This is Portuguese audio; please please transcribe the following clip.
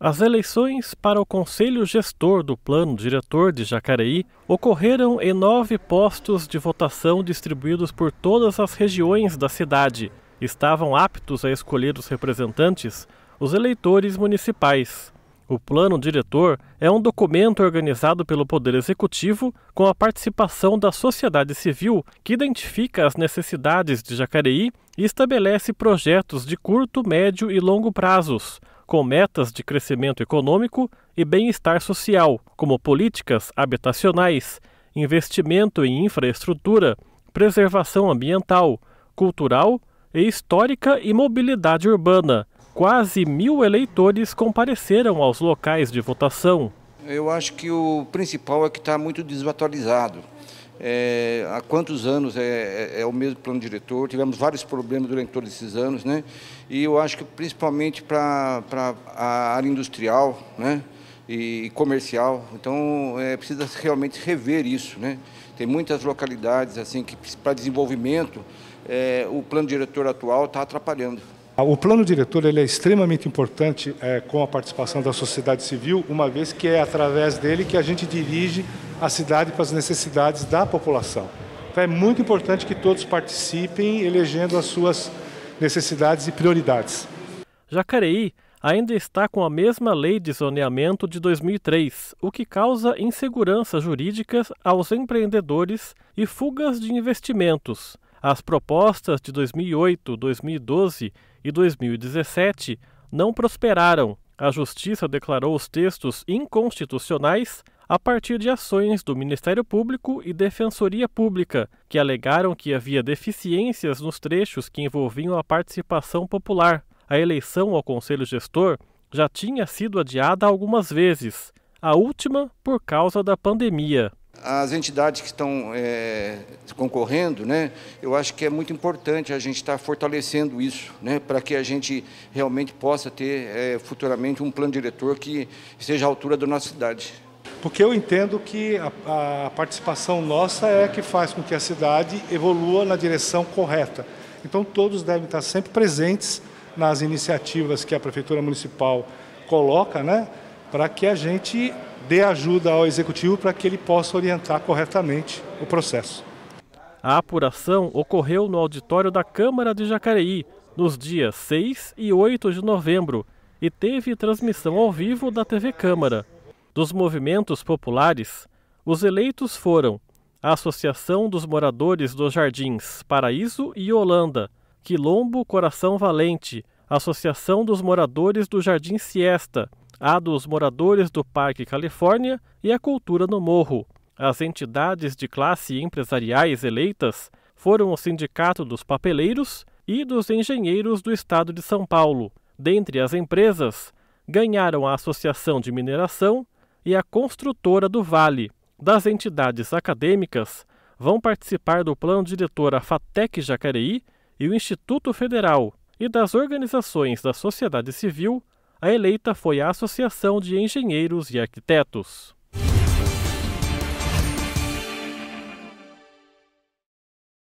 As eleições para o Conselho Gestor do Plano Diretor de Jacareí ocorreram em nove postos de votação distribuídos por todas as regiões da cidade. Estavam aptos a escolher os representantes os eleitores municipais. O Plano Diretor é um documento organizado pelo Poder Executivo com a participação da sociedade civil que identifica as necessidades de Jacareí e estabelece projetos de curto, médio e longo prazos com metas de crescimento econômico e bem-estar social, como políticas habitacionais, investimento em infraestrutura, preservação ambiental, cultural e histórica e mobilidade urbana. Quase mil eleitores compareceram aos locais de votação. Eu acho que o principal é que está muito desatualizado. É, há quantos anos é, é, é, o mesmo plano diretor, tivemos vários problemas durante todos esses anos, né? e eu acho que principalmente para a área industrial né? e comercial, então é, precisa realmente rever isso. Né? Tem muitas localidades assim que para desenvolvimento é, o plano diretor atual está atrapalhando. Ah, o plano diretor ele é extremamente importante é, com a participação da sociedade civil, uma vez que é através dele que a gente dirige a cidade para as necessidades da população. Então é muito importante que todos participem, elegendo as suas necessidades e prioridades. Jacareí ainda está com a mesma lei de zoneamento de 2003, o que causa inseguranças jurídicas aos empreendedores e fugas de investimentos. As propostas de 2008, 2012 e 2017 não prosperaram. A Justiça declarou os textos inconstitucionais a partir de ações do Ministério Público e Defensoria Pública, que alegaram que havia deficiências nos trechos que envolviam a participação popular. A eleição ao Conselho Gestor já tinha sido adiada algumas vezes, a última por causa da pandemia. As entidades que estão é, concorrendo, né, eu acho que é muito importante a gente estar tá fortalecendo isso, né, para que a gente realmente possa ter é, futuramente um plano diretor que esteja à altura da nossa cidade porque eu entendo que a, a participação nossa é que faz com que a cidade evolua na direção correta. Então, todos devem estar sempre presentes nas iniciativas que a Prefeitura Municipal coloca, né, para que a gente dê ajuda ao Executivo para que ele possa orientar corretamente o processo. A apuração ocorreu no auditório da Câmara de Jacareí, nos dias 6 e 8 de novembro, e teve transmissão ao vivo da TV Câmara. Dos movimentos populares, os eleitos foram a Associação dos Moradores dos Jardins Paraíso e Holanda, Quilombo Coração Valente, Associação dos Moradores do Jardim Siesta, a dos Moradores do Parque Califórnia e a Cultura no Morro. As entidades de classe empresariais eleitas foram o Sindicato dos Papeleiros e dos Engenheiros do Estado de São Paulo. Dentre as empresas, ganharam a Associação de Mineração, e a Construtora do Vale, das entidades acadêmicas, vão participar do plano diretor a FATEC Jacareí e o Instituto Federal, e das organizações da sociedade civil, a eleita foi a Associação de Engenheiros e Arquitetos.